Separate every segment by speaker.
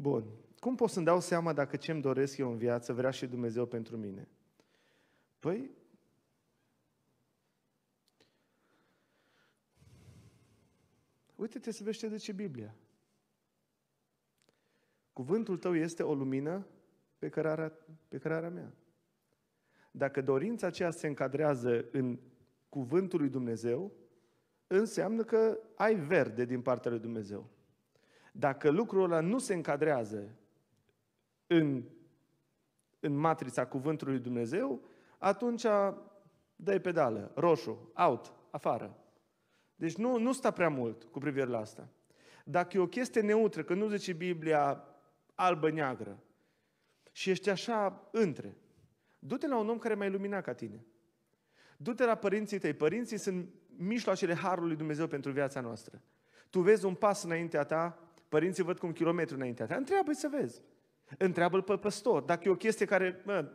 Speaker 1: Bun. Cum pot să-mi dau seama dacă ce-mi doresc eu în viață vrea și Dumnezeu pentru mine? Păi, uite-te să vezi ce zice Biblia. Cuvântul tău este o lumină pe care are, pe care are mea. Dacă dorința aceea se încadrează în cuvântul lui Dumnezeu, înseamnă că ai verde din partea lui Dumnezeu. Dacă lucrul ăla nu se încadrează în, în matrița cuvântului Dumnezeu, atunci dai pedală, roșu, out, afară. Deci nu, nu sta prea mult cu privire la asta. Dacă e o chestie neutră, că nu zice Biblia albă-neagră, și ești așa între, du-te la un om care mai lumina ca tine. Du-te la părinții tăi. Părinții sunt mijloacele harului Dumnezeu pentru viața noastră. Tu vezi un pas înaintea ta părinții văd cu un kilometru înaintea ta. întreabă să vezi. Întreabă-l pe păstor. Dacă e o chestie care, mă,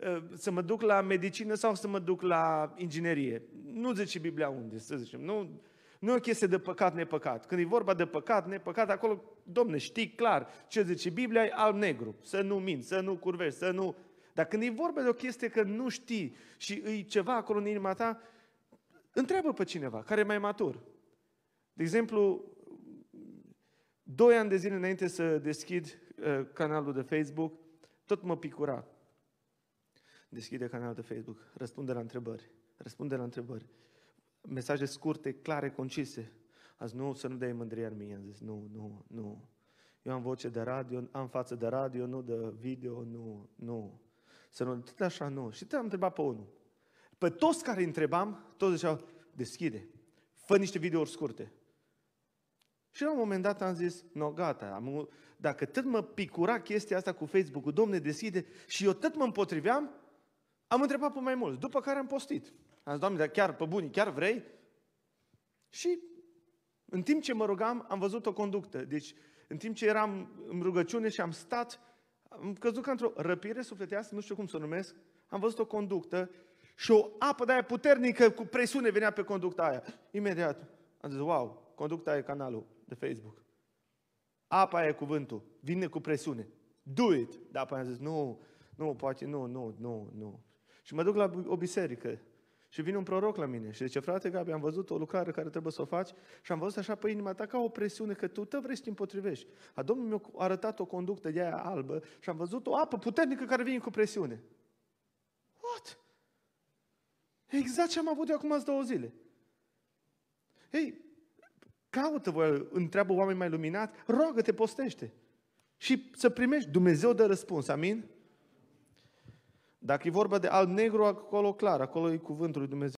Speaker 1: ă, să mă duc la medicină sau să mă duc la inginerie. Nu zice Biblia unde, să zicem. Nu, nu e o chestie de păcat, nepăcat. Când e vorba de păcat, nepăcat, acolo, domne, știi clar ce zice Biblia, e alb-negru. Să nu min, să nu curvești, să nu... Dar când e vorba de o chestie că nu știi și e ceva acolo în inima ta, întreabă pe cineva care e mai matur. De exemplu, Doi ani de zile înainte să deschid uh, canalul de Facebook, tot mă picura. Deschide canalul de Facebook, răspunde la întrebări, răspunde la întrebări. Mesaje scurte, clare, concise. Azi nu, să nu dai mândria în mine. Am zis, nu, nu, nu. Eu am voce de radio, am față de radio, nu de video, nu, nu. Să nu, tot așa nu. Și te-am întrebat pe unul. Pe toți care întrebam, toți ziceau, deschide, fă niște videouri scurte. Și la un moment dat am zis, no, gata, am, dacă tot mă picura chestia asta cu Facebook-ul, domne, deschide, și eu tot mă împotriveam, am întrebat pe mai mulți, după care am postit. Am zis, doamne, dar chiar pe bunii, chiar vrei? Și în timp ce mă rugam, am văzut o conductă. Deci, în timp ce eram în rugăciune și am stat, am căzut ca într-o răpire sufletească, nu știu cum să o numesc, am văzut o conductă și o apă de aia puternică cu presiune venea pe conducta aia. Imediat am zis, wow, conducta e canalul de Facebook. Apa e cuvântul. Vine cu presiune. Do it! Dar apoi am zis, nu, nu, poate, nu, nu, nu, nu. Și mă duc la o biserică și vine un proroc la mine și zice, frate Gabi, am văzut o lucrare care trebuie să o faci și am văzut așa pe inima ta ca o presiune că tu te vrei să te împotrivești. A Domnul mi-a arătat o conductă de aia albă și am văzut o apă puternică care vine cu presiune. What? Exact ce am avut eu acum două zile. Ei, caută voia, întreabă oameni mai luminați, roagă-te, postește. Și să primești, Dumnezeu dă răspuns, amin? Dacă e vorba de alb-negru, acolo clar, acolo e cuvântul lui Dumnezeu.